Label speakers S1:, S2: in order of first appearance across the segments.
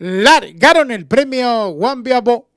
S1: largaron el premio Biabo.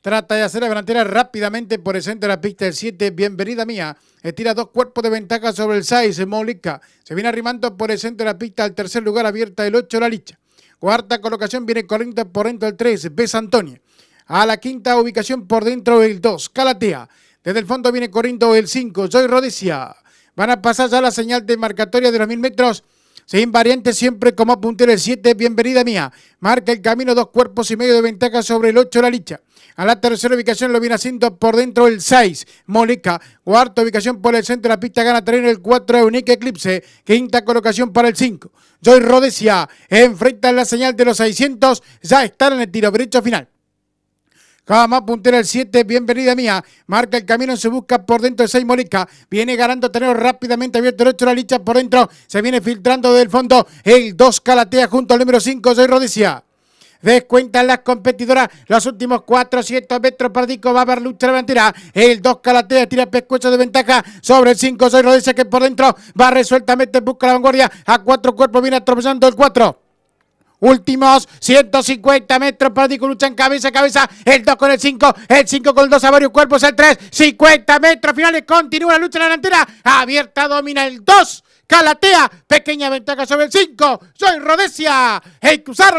S1: Trata de hacer la delantera rápidamente por el centro de la pista. El 7, bienvenida mía. Estira dos cuerpos de ventaja sobre el 6, Molica. Se viene arrimando por el centro de la pista. Al tercer lugar abierta el 8, la licha. Cuarta colocación viene corriendo por dentro el 3, Besa Antonio. A la quinta ubicación por dentro del 2, Calatea. Desde el fondo viene corriendo el 5, Joy Rodicia. Van a pasar ya la señal de marcatoria de los mil metros. Se invariante siempre como puntero el 7, bienvenida mía. Marca el camino dos cuerpos y medio de ventaja sobre el 8 la licha. A la tercera ubicación lo viene haciendo por dentro el 6, Molica. Cuarta ubicación por el centro de la pista gana terreno el 4, Unique Eclipse. Quinta colocación para el 5. Joy Rodesia enfrenta la señal de los 600. Ya están en el tiro derecho final. Cama puntera el 7, bienvenida mía. Marca el camino, se busca por dentro de 6 Molica, Viene ganando Tenero rápidamente, abierto el la licha por dentro. Se viene filtrando del fondo. El 2 calatea junto al número 5, 6 Rodicia. Descuentan las competidoras los últimos 400 metros para Dico. Va a haber lucha delantera. El 2 Calatea tira pescuezo de ventaja sobre el 5. 6 Rodicia que por dentro va resueltamente busca la vanguardia. A cuatro cuerpos viene atropellando el 4. Últimos 150 metros. lucha luchan cabeza a cabeza. El 2 con el 5. El 5 con el 2 a varios cuerpos. El 3. 50 metros finales. Continúa la lucha en la delantera. Abierta domina el 2. Calatea. Pequeña ventaja sobre el 5. Soy Rodesia. El Cusarro